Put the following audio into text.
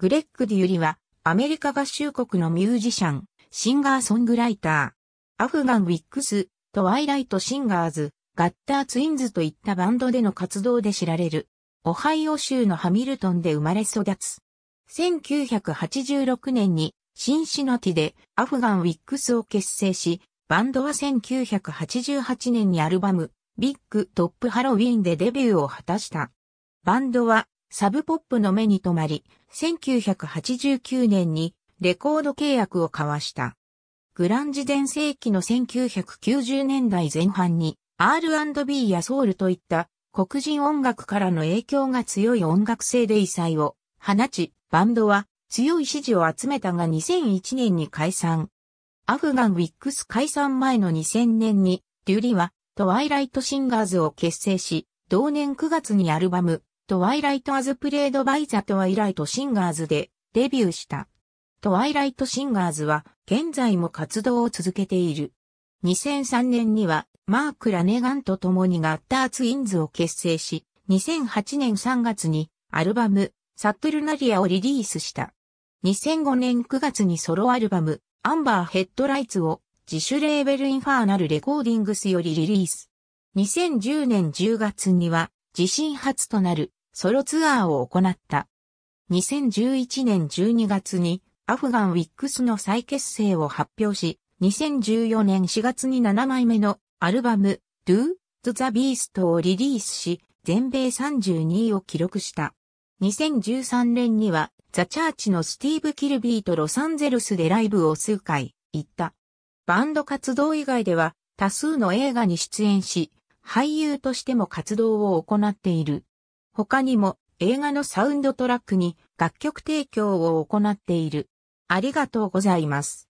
グレッグ・デューリは、アメリカ合衆国のミュージシャン、シンガーソングライター。アフガン・ウィックス、トワイライト・シンガーズ、ガッター・ツインズといったバンドでの活動で知られる。オハイオ州のハミルトンで生まれ育つ。1986年にシンシナティでアフガンウィックスを結成し、バンドは1988年にアルバムビッグトップハロウィンでデビューを果たした。バンドはサブポップの目に留まり、1989年にレコード契約を交わした。グランジ前世紀の1990年代前半に R&B やソウルといった黒人音楽からの影響が強い音楽性で異彩を放ち、バンドは強い支持を集めたが2001年に解散。アフガンウィックス解散前の2000年に、デュリはトワイライトシンガーズを結成し、同年9月にアルバム、トワイライトアズプレイドバイザトワイライトシンガーズでデビューした。トワイライトシンガーズは現在も活動を続けている。2003年にはマーク・ラネガンと共にガッターツインズを結成し、2008年3月にアルバムサトルナリアをリリースした。2005年9月にソロアルバムアンバーヘッドライツを自主レーベルインファーナルレコーディングスよりリリース。2010年10月には自身初となるソロツアーを行った。2011年12月にアフガンウィックスの再結成を発表し、2014年4月に7枚目のアルバム Do to the Beast をリリースし、全米32位を記録した。2013年にはザ・チャーチのスティーブ・キルビーとロサンゼルスでライブを数回行った。バンド活動以外では多数の映画に出演し、俳優としても活動を行っている。他にも映画のサウンドトラックに楽曲提供を行っている。ありがとうございます。